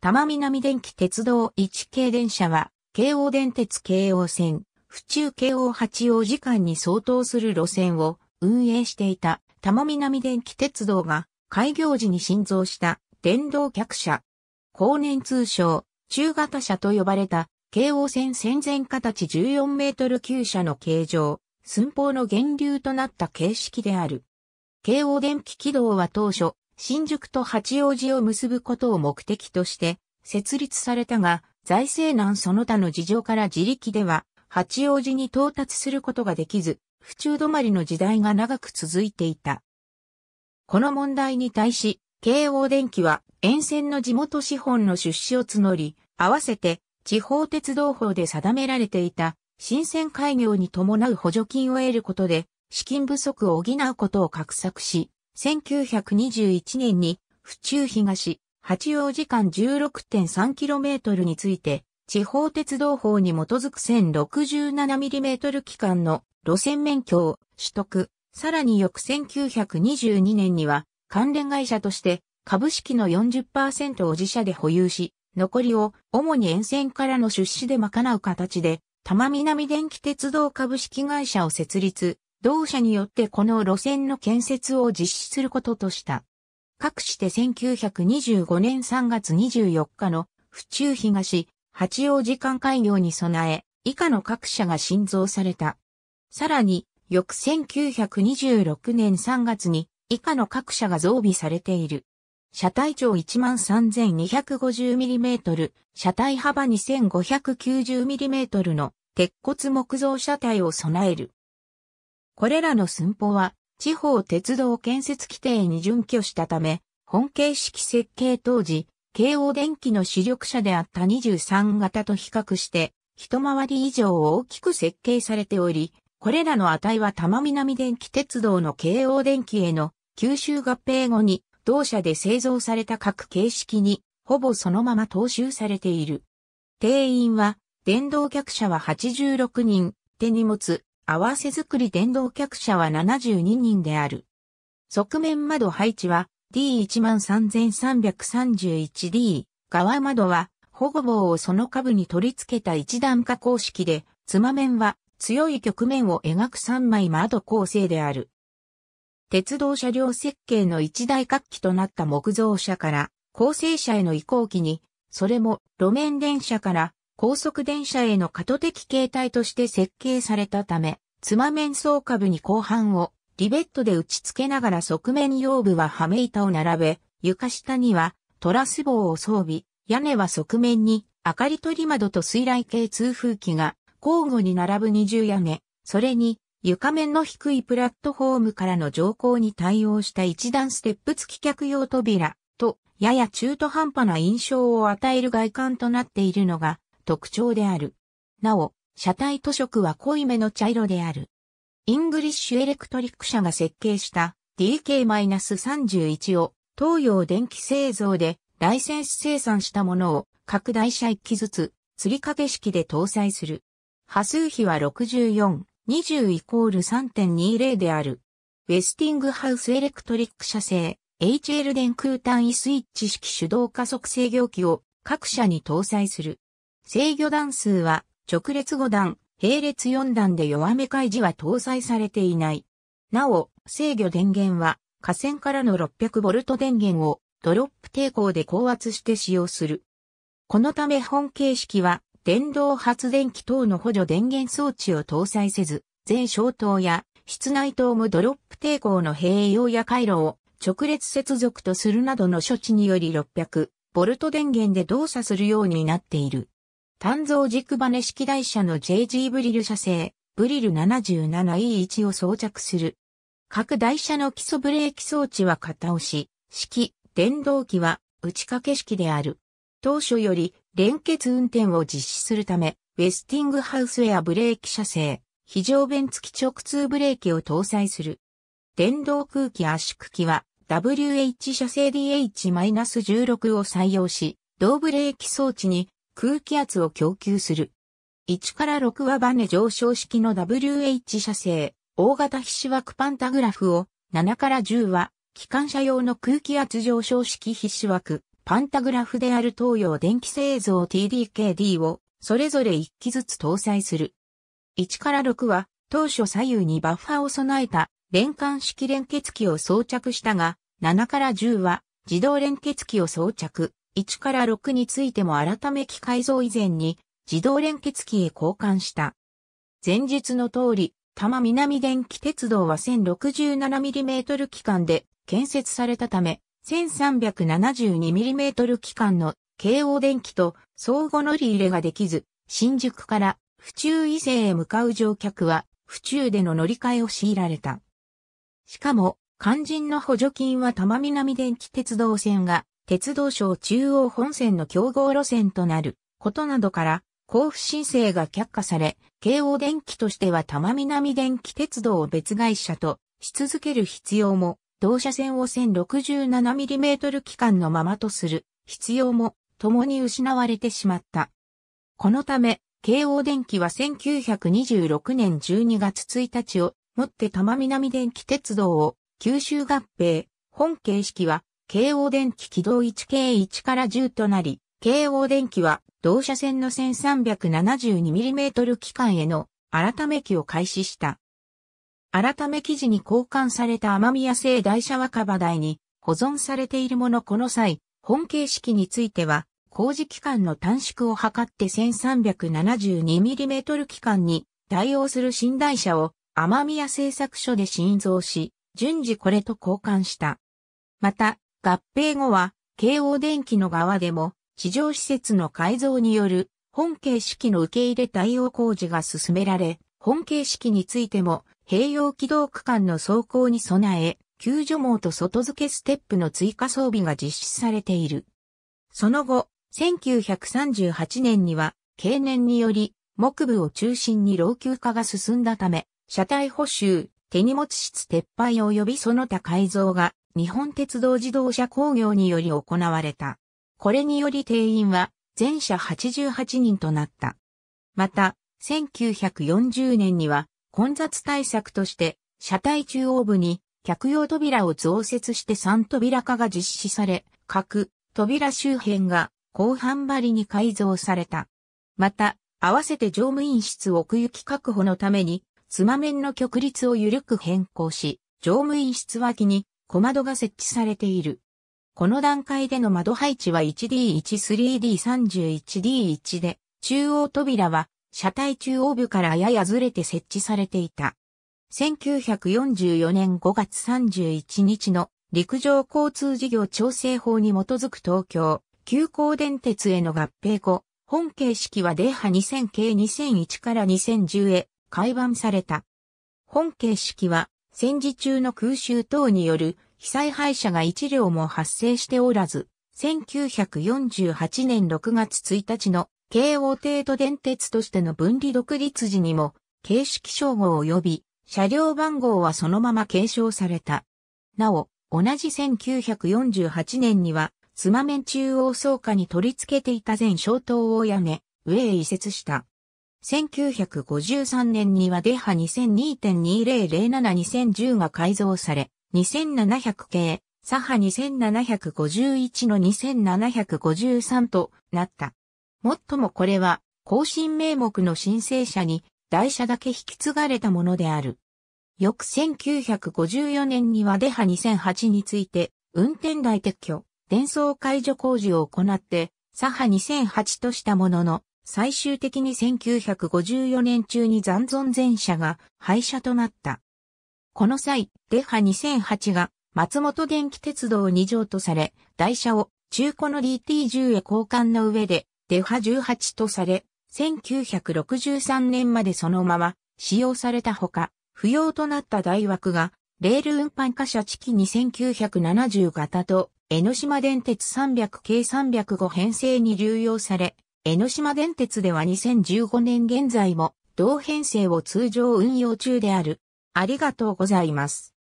多摩南電気鉄道1系電車は、京王電鉄京王線、府中京王八王子間に相当する路線を運営していた多摩南電気鉄道が開業時に新造した電動客車。後年通称、中型車と呼ばれた京王線戦前形14メートル級車の形状、寸法の源流となった形式である。京王電気軌道は当初、新宿と八王子を結ぶことを目的として設立されたが、財政難その他の事情から自力では八王子に到達することができず、府中止まりの時代が長く続いていた。この問題に対し、京王電機は沿線の地元資本の出資を募り、合わせて地方鉄道法で定められていた新鮮開業に伴う補助金を得ることで資金不足を補うことを画策し、1921年に府中東、八王子間 16.3km について、地方鉄道法に基づく 1067mm 期間の路線免許を取得。さらに翌1922年には関連会社として株式の40%を自社で保有し、残りを主に沿線からの出資で賄う形で、多摩南電気鉄道株式会社を設立、同社によってこの路線の建設を実施することとした。各して1925年3月24日の府中東八王子間開業に備え、以下の各社が新造された。さらに、翌1926年3月に以下の各社が増備されている。車体長 13,250mm、車体幅 2,590mm の鉄骨木造車体を備える。これらの寸法は、地方鉄道建設規定に準拠したため、本形式設計当時、京王電機の主力車であった23型と比較して、一回り以上大きく設計されており、これらの値は玉南電機鉄道の京王電機への吸収合併後に、同社で製造された各形式に、ほぼそのまま踏襲されている。定員は、電動客車は86人、手荷物、合わせ作り電動客車は72人である。側面窓配置は D13331D、側窓は保護棒をその下部に取り付けた一段化公式で、つま面は強い局面を描く3枚窓構成である。鉄道車両設計の一大活気となった木造車から、構成車への移行期に、それも路面電車から高速電車への過渡的形態として設計されたため、妻面層下部に後半をリベットで打ち付けながら側面用部は羽目板を並べ、床下にはトラス棒を装備、屋根は側面に明かり取り窓と水雷系通風機が交互に並ぶ二重屋根、それに床面の低いプラットフォームからの乗降に対応した一段ステップ付き客用扉と、やや中途半端な印象を与える外観となっているのが特徴である。なお、車体塗色は濃いめの茶色である。イングリッシュエレクトリック社が設計した DK-31 を東洋電気製造でライセンス生産したものを拡大車1機ずつ、釣り掛け式で搭載する。波数比は64、20イコール3.20である。ウェスティングハウスエレクトリック社製、HL 電空単位スイッチ式手動加速制御機を各社に搭載する。制御段数は直列5段、並列4段で弱め開示は搭載されていない。なお、制御電源は架線からの 600V 電源をドロップ抵抗で高圧して使用する。このため本形式は電動発電機等の補助電源装置を搭載せず、全消灯や室内灯もドロップ抵抗の併用や回路を直列接続とするなどの処置により 600V 電源で動作するようになっている。単造軸バネ式台車の JG ブリル車製、ブリル 77E1 を装着する。各台車の基礎ブレーキ装置は片押し、式、電動機は打ち掛け式である。当初より連結運転を実施するため、ウェスティングハウスエアブレーキ車製、非常弁付き直通ブレーキを搭載する。電動空気圧縮機は WH 車製 DH-16 を採用し、同ブレーキ装置に空気圧を供給する。1から6はバネ上昇式の WH 射精、大型皮脂枠パンタグラフを、7から10は、機関車用の空気圧上昇式皮脂枠、パンタグラフである東洋電気製造 TDKD を、それぞれ1機ずつ搭載する。1から6は、当初左右にバッファを備えた、連関式連結機を装着したが、7から10は、自動連結機を装着。1から6についても改め機改造以前に自動連結機へ交換した。前述の通り、多摩南電気鉄道は 1067mm 機関で建設されたため、1372mm 機関の京王電気と相互乗り入れができず、新宿から府中伊勢へ向かう乗客は、府中での乗り換えを強いられた。しかも、肝心の補助金は多摩南電気鉄道線が鉄道省中央本線の競合路線となることなどから、交付申請が却下され、京王電機としては多摩南電気鉄道を別会社とし続ける必要も、同車線を 1067mm 期間のままとする必要も共に失われてしまった。このため、京王電機は1926年12月1日をもって多摩南電気鉄道を九州合併、本形式は京王電機軌道 1K1 から10となり、京王電機は同車線の 1372mm 機関への改め機を開始した。改め記事に交換された天宮製台車若葉台に保存されているものこの際、本形式については、工事期間の短縮を図って 1372mm 期間に対応する新台車を天宮製作所で新造し、順次これと交換した。また、合併後は、京王電機の側でも、地上施設の改造による、本形式の受け入れ対応工事が進められ、本形式についても、併用軌道区間の走行に備え、救助網と外付けステップの追加装備が実施されている。その後、1938年には、経年により、木部を中心に老朽化が進んだため、車体補修、手荷物室撤廃及びその他改造が日本鉄道自動車工業により行われた。これにより定員は全社88人となった。また、1940年には混雑対策として車体中央部に客用扉を増設して3扉化が実施され、各扉周辺が後半張りに改造された。また、合わせて乗務員室奥行き確保のために、つま面の曲率を緩く変更し、乗務員室脇に小窓が設置されている。この段階での窓配置は 1D1-3D31D1 で、中央扉は車体中央部からややずれて設置されていた。1944年5月31日の陸上交通事業調整法に基づく東京、急行電鉄への合併後、本形式はデーハ2000系2001から2010へ改版された。本形式は戦時中の空襲等による被災廃車が1両も発生しておらず、1948年6月1日の京王帝都電鉄としての分離独立時にも、形式称号及び車両番号はそのまま継承された。なお、同じ1948年には、スマメン中央倉下に取り付けていた全小灯をやめ、上へ移設した。1953年にはデハ2 0 0 2 2 0 0 7 2 0 1 0が改造され、2700系、サハ2751の2753となった。もっともこれは、更新名目の申請者に台車だけ引き継がれたものである。翌1954年にはデハ2008について、運転台撤去、伝送解除工事を行って、サハ2008としたものの、最終的に1954年中に残存前者が廃車となった。この際、デハ2008が松本電気鉄道2乗とされ、台車を中古の DT10 へ交換の上で、デハ18とされ、1963年までそのまま使用されたほか、不要となった大枠が、レール運搬貨車地期2970型と、江ノ島電鉄300系305編成に流用され、江ノ島電鉄では2015年現在も同編成を通常運用中である。ありがとうございます。